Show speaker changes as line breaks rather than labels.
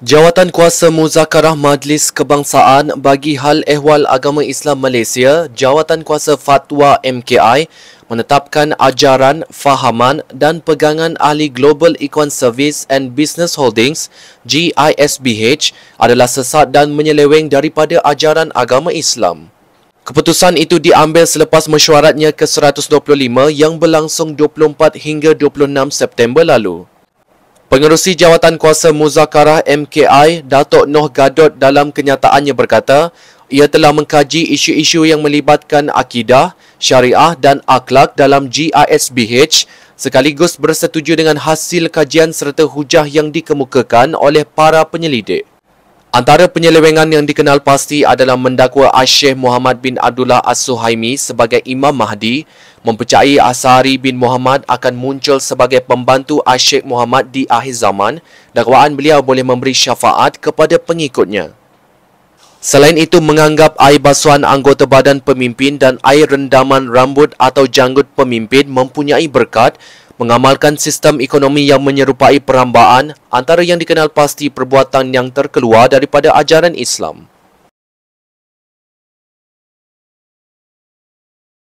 Jawatan Kuasa Muzakarah Majlis Kebangsaan bagi Hal Ehwal Agama Islam Malaysia, Jawatan Kuasa Fatwa MKI menetapkan ajaran, fahaman dan pegangan ahli Global Equine Service and Business Holdings GISBH adalah sesat dan menyeleweng daripada ajaran agama Islam. Keputusan itu diambil selepas mesyuaratnya ke-125 yang berlangsung 24 hingga 26 September lalu. Pengerusi Jawatan Kuasa Muzakarah MKI, Datuk Noh Gadot dalam kenyataannya berkata, ia telah mengkaji isu-isu yang melibatkan akidah, syariah dan akhlak dalam GISBH sekaligus bersetuju dengan hasil kajian serta hujah yang dikemukakan oleh para penyelidik. Antara penyelewengan yang dikenal pasti adalah mendakwa Asyih Muhammad bin Abdullah As-Suhaimi sebagai Imam Mahdi, mempercayai Asari bin Muhammad akan muncul sebagai pembantu Asyik Muhammad di akhir zaman, dakwaan beliau boleh memberi syafaat kepada pengikutnya. Selain itu, menganggap air basuhan anggota badan pemimpin dan air rendaman rambut atau janggut pemimpin mempunyai berkat, mengamalkan sistem ekonomi yang menyerupai perambaan antara yang dikenal pasti perbuatan yang terkeluar daripada ajaran Islam.